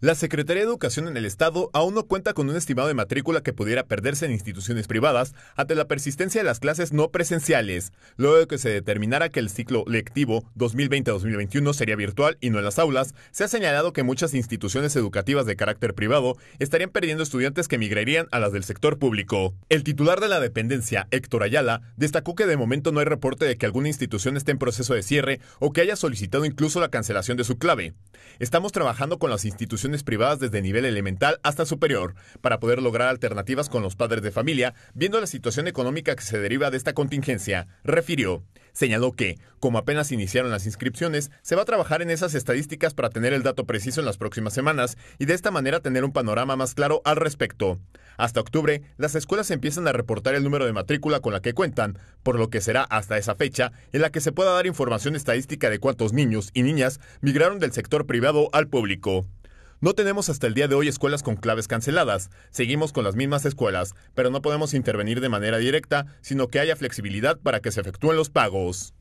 La Secretaría de Educación en el Estado aún no cuenta con un estimado de matrícula que pudiera perderse en instituciones privadas ante la persistencia de las clases no presenciales, luego de que se determinara que el ciclo lectivo 2020-2021 sería virtual y no en las aulas, se ha señalado que muchas instituciones educativas de carácter privado estarían perdiendo estudiantes que migrarían a las del sector público. El titular de la dependencia, Héctor Ayala, destacó que de momento no hay reporte de que alguna institución esté en proceso de cierre o que haya solicitado incluso la cancelación de su clave. Estamos trabajando con las instituciones privadas desde nivel elemental hasta superior, para poder lograr alternativas con los padres de familia, viendo la situación económica que se deriva de esta contingencia, refirió. Señaló que, como apenas iniciaron las inscripciones, se va a trabajar en esas estadísticas para tener el dato preciso en las próximas semanas y de esta manera tener un panorama más claro al respecto. Hasta octubre, las escuelas empiezan a reportar el número de matrícula con la que cuentan, por lo que será hasta esa fecha en la que se pueda dar información estadística de cuántos niños y niñas migraron del sector privado al público. No tenemos hasta el día de hoy escuelas con claves canceladas. Seguimos con las mismas escuelas, pero no podemos intervenir de manera directa, sino que haya flexibilidad para que se efectúen los pagos.